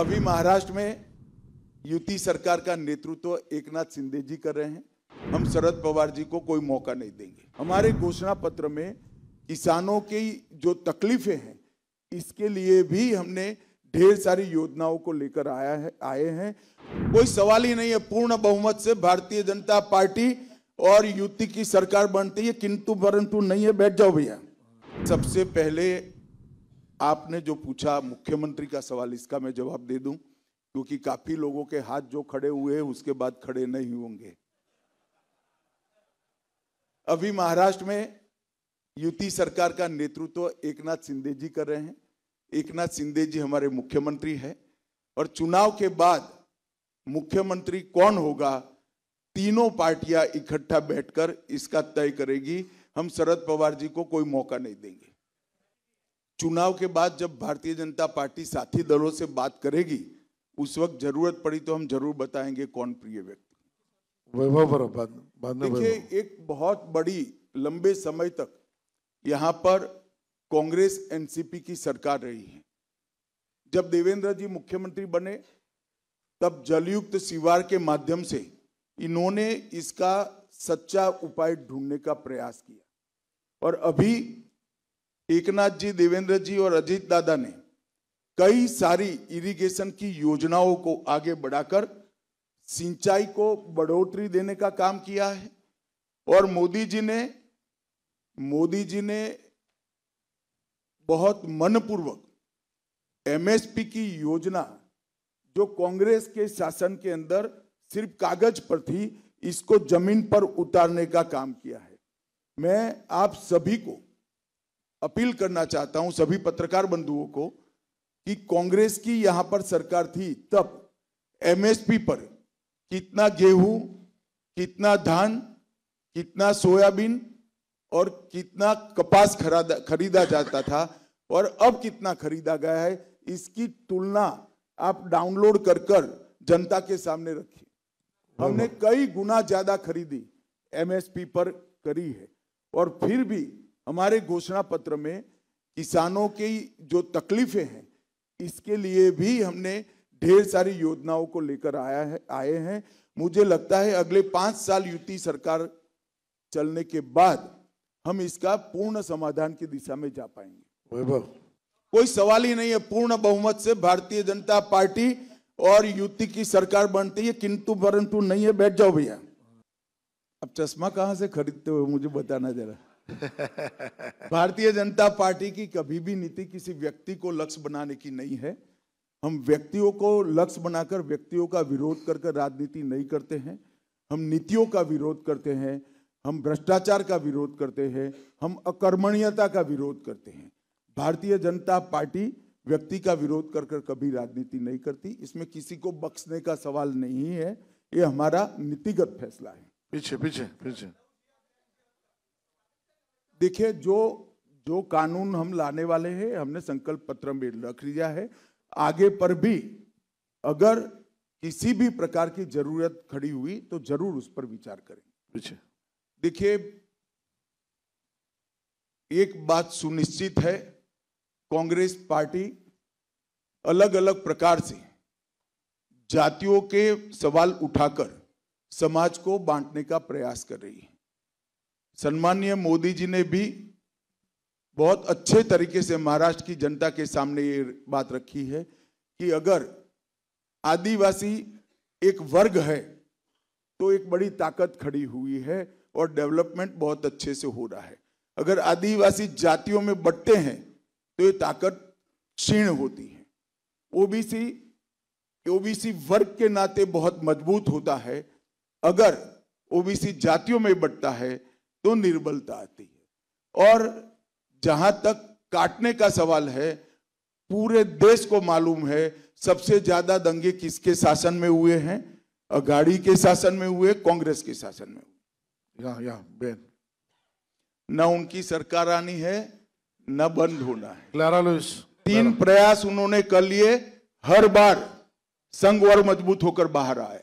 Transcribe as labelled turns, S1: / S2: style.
S1: अभी महाराष्ट्र में युति सरकार का नेतृत्व एकनाथ शिंदे जी कर रहे हैं हम शरद पवार जी को कोई मौका नहीं देंगे हमारे घोषणा पत्र में किसानों की जो तकलीफें हैं इसके लिए भी हमने ढेर सारी योजनाओं को लेकर आया है आए हैं कोई सवाल ही नहीं है पूर्ण बहुमत से भारतीय जनता पार्टी और युति की सरकार बनती है किंतु परंतु नहीं है बैठ जाओ भैया सबसे पहले आपने जो पूछा मुख्यमंत्री का सवाल इसका मैं जवाब दे दूं क्योंकि काफी लोगों के हाथ जो खड़े हुए हैं उसके बाद खड़े नहीं होंगे अभी महाराष्ट्र में युति सरकार का नेतृत्व तो एक नाथ शिंदे जी कर रहे हैं एक नाथ शिंदे जी हमारे मुख्यमंत्री हैं और चुनाव के बाद मुख्यमंत्री कौन होगा तीनों पार्टियां इकट्ठा बैठकर इसका तय करेगी हम शरद पवार जी को कोई मौका नहीं देंगे चुनाव के बाद जब भारतीय जनता पार्टी साथी दलों से बात करेगी उस वक्त जरूरत पड़ी तो हम जरूर बताएंगे कौन प्रिय व्यक्ति वैभव देखिए एक बहुत बड़ी लंबे समय तक यहाँ पर कांग्रेस एनसीपी की सरकार रही है जब देवेंद्र जी मुख्यमंत्री बने तब जलयुक्त सिवार के माध्यम से इन्होंने इसका सच्चा उपाय ढूंढने का प्रयास किया और अभी एकनाथ जी देवेंद्र जी और अजीत दादा ने कई सारी इरिगेशन की योजनाओं को आगे बढ़ाकर सिंचाई को बढ़ोतरी देने का काम किया है और मोदी जी ने मोदी जी ने बहुत मनपूर्वक एमएसपी की योजना जो कांग्रेस के शासन के अंदर सिर्फ कागज पर थी इसको जमीन पर उतारने का काम किया है मैं आप सभी को अपील करना चाहता हूं सभी पत्रकार बंधुओं को कि कांग्रेस की यहां पर सरकार थी तब एमएसपी पर कितना गेहूं कितना धान कितना सोयाबीन और कितना कपास खरीदा खरीदा जाता था और अब कितना खरीदा गया है इसकी तुलना आप डाउनलोड कर कर जनता के सामने रखिए हमने कई गुना ज्यादा खरीदी एमएसपी पर करी है और फिर भी हमारे घोषणा पत्र में किसानों की जो तकलीफें हैं इसके लिए भी हमने ढेर सारी योजनाओं को लेकर आया है आए हैं मुझे लगता है अगले पांच साल युति सरकार चलने के बाद हम इसका पूर्ण समाधान की दिशा में जा पाएंगे वैभव कोई सवाल ही नहीं है पूर्ण बहुमत से भारतीय जनता पार्टी और युति की सरकार बनती है किंतु परंतु नहीं है बैठ जाओ भैया अब चश्मा कहां से खरीदते हो मुझे बताना जरा भारतीय जनता पार्टी की कभी भी नीति किसी व्यक्ति को लक्ष्य बनाने की नहीं है हम व्यक्तियों को लक्ष्य बनाकर व्यक्तियों का विरोध कर राजनीति नहीं करते हैं हम नीतियों का विरोध करते हैं हम भ्रष्टाचार का विरोध करते हैं हम अकर्मणीयता का विरोध करते हैं भारतीय जनता पार्टी व्यक्ति का विरोध कर कर कभी राजनीति नहीं करती इसमें किसी को बख्शने का सवाल नहीं है ये हमारा नीतिगत फैसला है पीछे पीछे पीछे देखिए जो जो कानून हम लाने वाले हैं हमने संकल्प पत्र में रख लिया है आगे पर भी अगर किसी भी प्रकार की जरूरत खड़ी हुई तो जरूर उस पर विचार करें अच्छा। देखिए एक बात सुनिश्चित है कांग्रेस पार्टी अलग अलग प्रकार से जातियों के सवाल उठाकर समाज को बांटने का प्रयास कर रही है सन्मान्य मोदी जी ने भी बहुत अच्छे तरीके से महाराष्ट्र की जनता के सामने ये बात रखी है कि अगर आदिवासी एक वर्ग है तो एक बड़ी ताकत खड़ी हुई है और डेवलपमेंट बहुत अच्छे से हो रहा है अगर आदिवासी जातियों में बटते हैं तो ये ताकत क्षीण होती है ओबीसी ओबीसी वर्ग के नाते बहुत मजबूत होता है अगर ओबीसी जातियों में बटता है तो निर्बलता आती है और जहां तक काटने का सवाल है पूरे देश को मालूम है सबसे ज्यादा दंगे किसके शासन में हुए हैं अगाड़ी के शासन में हुए कांग्रेस के शासन में हुए या या बेन न उनकी सरकार आनी है न बंद होना है क्लारा लुइस तीन प्रयास उन्होंने कर लिए हर बार संघ और मजबूत होकर बाहर आए